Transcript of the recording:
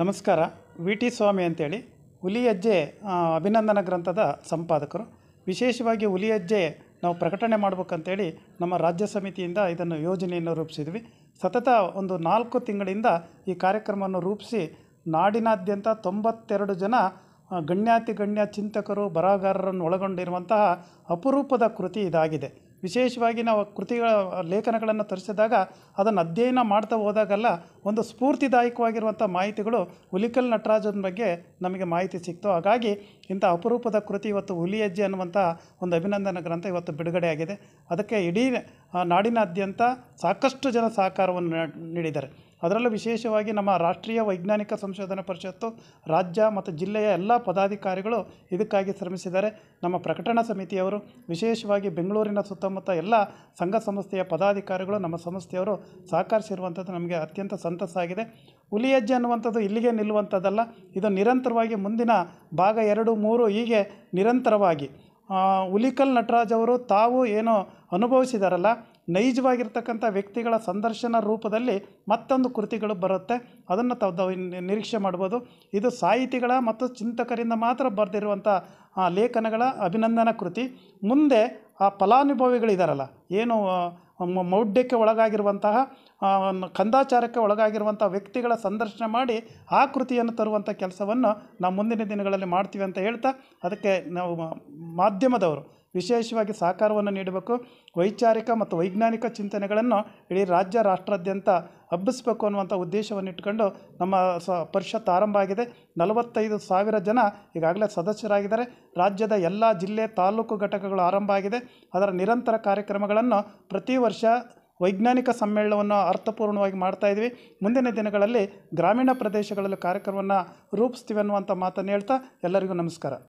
ನಮಸ್ಕಾರ V T ಸ್ವಾಮಿ ಅಂತೇಳಿ ಹುಲಿಯಜ್ಜೆ ಅಭಿನಂದನ ಗ್ರಂಥದ ಸಂಪಾದಕರು ವಿಶೇಷವಾಗಿ ಹುಲಿಯಜ್ಜೆ ನಾವು ಪ್ರಕಟಣೆ ಮಾಡ್ಬೇಕಂತೇಳಿ ನಮ್ಮ ರಾಜ್ಯ ಸಮಿತಿಯಿಂದ ಇದನ್ನು ಯೋಜನೆಯನ್ನು ರೂಪಿಸಿದ್ವಿ ಸತತ ಒಂದು ನಾಲ್ಕು ತಿಂಗಳಿಂದ ಈ ಕಾರ್ಯಕ್ರಮವನ್ನು ರೂಪಿಸಿ ನಾಡಿನಾದ್ಯಂತ ತೊಂಬತ್ತೆರಡು ಜನ ಗಣ್ಯಾತಿ ಗಣ್ಯ ಚಿಂತಕರು ಬರಹಗಾರರನ್ನು ಒಳಗೊಂಡಿರುವಂತಹ ಅಪರೂಪದ ಕೃತಿ ಇದಾಗಿದೆ ವಿಶೇಷವಾಗಿ ನಾವು ಕೃತಿಗಳ ಲೇಖನಗಳನ್ನು ತರಿಸಿದಾಗ ಅದನ್ನು ಅಧ್ಯಯನ ಮಾಡ್ತಾ ಹೋದಾಗೆಲ್ಲ ಒಂದು ಸ್ಫೂರ್ತಿದಾಯಕವಾಗಿರುವಂಥ ಮಾಹಿತಿಗಳು ಹುಲಿಕಲ್ ನಟರಾಜನ ಬಗ್ಗೆ ನಮಗೆ ಮಾಹಿತಿ ಸಿಕ್ತು ಹಾಗಾಗಿ ಇಂಥ ಅಪರೂಪದ ಕೃತಿ ಇವತ್ತು ಹುಲಿ ಹೆಜ್ಜೆ ಅನ್ನುವಂಥ ಒಂದು ಅಭಿನಂದನ ಗ್ರಂಥ ಇವತ್ತು ಬಿಡುಗಡೆಯಾಗಿದೆ ಅದಕ್ಕೆ ಇಡೀ ನಾಡಿನಾದ್ಯಂತ ಸಾಕಷ್ಟು ಜನ ಸಹಕಾರವನ್ನು ನೀಡಿದ್ದಾರೆ ಅದರಲ್ಲೂ ವಿಶೇಷವಾಗಿ ನಮ್ಮ ರಾಷ್ಟ್ರೀಯ ವೈಜ್ಞಾನಿಕ ಸಂಶೋಧನಾ ಪರಿಷತ್ತು ರಾಜ್ಯ ಮತ್ತು ಜಿಲ್ಲೆಯ ಎಲ್ಲ ಪದಾಧಿಕಾರಿಗಳು ಇದಕ್ಕಾಗಿ ಶ್ರಮಿಸಿದ್ದಾರೆ ನಮ್ಮ ಪ್ರಕಟಣಾ ಸಮಿತಿಯವರು ವಿಶೇಷವಾಗಿ ಬೆಂಗಳೂರಿನ ಸುತ್ತಮುತ್ತ ಎಲ್ಲ ಸಂಘ ಸಂಸ್ಥೆಯ ಪದಾಧಿಕಾರಿಗಳು ನಮ್ಮ ಸಂಸ್ಥೆಯವರು ಸಹಕರಿಸಿರುವಂಥದ್ದು ನಮಗೆ ಅತ್ಯಂತ ಸಂತಸ ಆಗಿದೆ ಹುಲಿಯಜ್ಜೆ ಅನ್ನುವಂಥದ್ದು ಇಲ್ಲಿಗೆ ನಿಲ್ಲುವಂಥದ್ದಲ್ಲ ಇದು ನಿರಂತರವಾಗಿ ಮುಂದಿನ ಭಾಗ ಎರಡು ಮೂರು ಹೀಗೆ ನಿರಂತರವಾಗಿ ಹುಲಿಕಲ್ ನಟರಾಜ್ ಅವರು ತಾವು ಏನು ಅನುಭವಿಸಿದಾರಲ್ಲ ನೈಜವಾಗಿರ್ತಕ್ಕಂಥ ವ್ಯಕ್ತಿಗಳ ಸಂದರ್ಶನ ರೂಪದಲ್ಲಿ ಮತ್ತೊಂದು ಕೃತಿಗಳು ಬರುತ್ತೆ ಅದನ್ನು ತ ನಿರೀಕ್ಷೆ ಮಾಡ್ಬೋದು ಇದು ಸಾಹಿತಿಗಳ ಮತ್ತು ಚಿಂತಕರಿಂದ ಮಾತ್ರ ಬರೆದಿರುವಂಥ ಲೇಖನಗಳ ಅಭಿನಂದನಾ ಕೃತಿ ಮುಂದೆ ಆ ಫಲಾನುಭವಿಗಳಿದಾರಲ್ಲ ಏನು ಮೌಢ್ಯಕ್ಕೆ ಒಳಗಾಗಿರುವಂತಹ ಕಂದಾಚಾರಕ್ಕೆ ಒಳಗಾಗಿರುವಂಥ ವ್ಯಕ್ತಿಗಳ ಸಂದರ್ಶನ ಮಾಡಿ ಆ ಕೃತಿಯನ್ನು ತರುವಂಥ ಕೆಲಸವನ್ನು ನಾವು ಮುಂದಿನ ದಿನಗಳಲ್ಲಿ ಮಾಡ್ತೀವಿ ಅಂತ ಹೇಳ್ತಾ ಅದಕ್ಕೆ ನಾವು ಮಾಧ್ಯಮದವರು ವಿಶೇಷವಾಗಿ ಸಹಕಾರವನ್ನು ನೀಡಬೇಕು ವೈಚಾರಿಕ ಮತ್ತು ವೈಜ್ಞಾನಿಕ ಚಿಂತನೆಗಳನ್ನು ಇಡೀ ರಾಜ್ಯ ರಾಷ್ಟ್ರಾದ್ಯಂತ ಹಬ್ಬಿಸಬೇಕು ಅನ್ನುವಂಥ ಉದ್ದೇಶವನ್ನು ಇಟ್ಕೊಂಡು ನಮ್ಮ ಸ ಪರಿಷತ್ ಆರಂಭ ಆಗಿದೆ ನಲವತ್ತೈದು ಸಾವಿರ ಜನ ಈಗಾಗಲೇ ಸದಸ್ಯರಾಗಿದ್ದಾರೆ ರಾಜ್ಯದ ಎಲ್ಲ ಜಿಲ್ಲೆ ತಾಲೂಕು ಘಟಕಗಳು ಆರಂಭ ಆಗಿದೆ ಅದರ ನಿರಂತರ ಕಾರ್ಯಕ್ರಮಗಳನ್ನು ಪ್ರತಿ ವರ್ಷ ವೈಜ್ಞಾನಿಕ ಸಮ್ಮೇಳನವನ್ನು ಅರ್ಥಪೂರ್ಣವಾಗಿ ಮಾಡ್ತಾ ಇದ್ವಿ ಮುಂದಿನ ದಿನಗಳಲ್ಲಿ ಗ್ರಾಮೀಣ ಪ್ರದೇಶಗಳಲ್ಲಿ ಕಾರ್ಯಕ್ರಮವನ್ನು ರೂಪಿಸ್ತೀವಿ ಅನ್ನುವಂಥ ಮಾತನ್ನು ಹೇಳ್ತಾ ಎಲ್ಲರಿಗೂ ನಮಸ್ಕಾರ